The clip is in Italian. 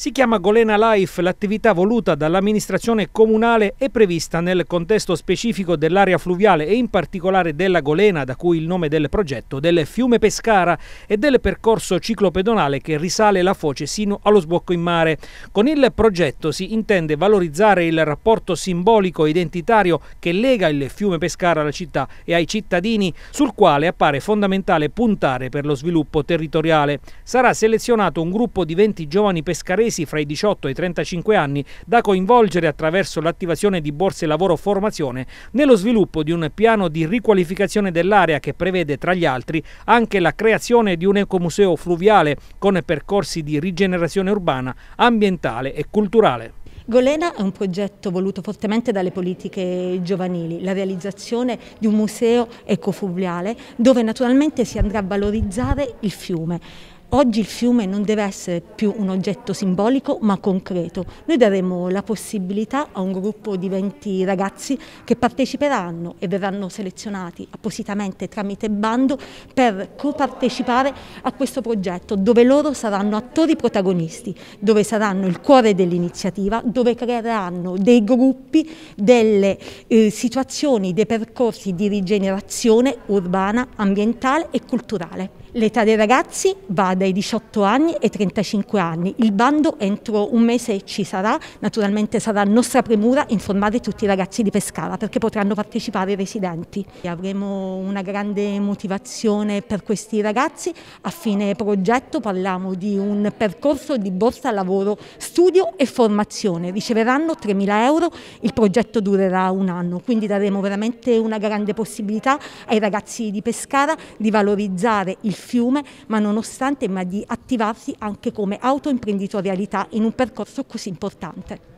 Si chiama Golena Life l'attività voluta dall'amministrazione comunale è prevista nel contesto specifico dell'area fluviale e in particolare della Golena, da cui il nome del progetto, del fiume Pescara e del percorso ciclopedonale che risale la foce sino allo sbocco in mare. Con il progetto si intende valorizzare il rapporto simbolico e identitario che lega il fiume Pescara alla città e ai cittadini, sul quale appare fondamentale puntare per lo sviluppo territoriale. Sarà selezionato un gruppo di 20 giovani pescaresi compresi fra i 18 e i 35 anni da coinvolgere attraverso l'attivazione di borse lavoro-formazione nello sviluppo di un piano di riqualificazione dell'area che prevede tra gli altri anche la creazione di un ecomuseo fluviale con percorsi di rigenerazione urbana, ambientale e culturale. Golena è un progetto voluto fortemente dalle politiche giovanili, la realizzazione di un museo ecofluviale dove naturalmente si andrà a valorizzare il fiume Oggi il fiume non deve essere più un oggetto simbolico ma concreto. Noi daremo la possibilità a un gruppo di 20 ragazzi che parteciperanno e verranno selezionati appositamente tramite bando per copartecipare a questo progetto dove loro saranno attori protagonisti, dove saranno il cuore dell'iniziativa, dove creeranno dei gruppi, delle eh, situazioni, dei percorsi di rigenerazione urbana, ambientale e culturale. L'età dei ragazzi va dai 18 anni ai 35 anni. Il bando entro un mese ci sarà, naturalmente sarà nostra premura informare tutti i ragazzi di Pescara perché potranno partecipare i residenti. Avremo una grande motivazione per questi ragazzi, a fine progetto parliamo di un percorso di borsa lavoro, studio e formazione, riceveranno 3.000 euro, il progetto durerà un anno, quindi daremo veramente una grande possibilità ai ragazzi di Pescara di valorizzare il fiume ma nonostante ma di attivarsi anche come autoimprenditorialità in un percorso così importante.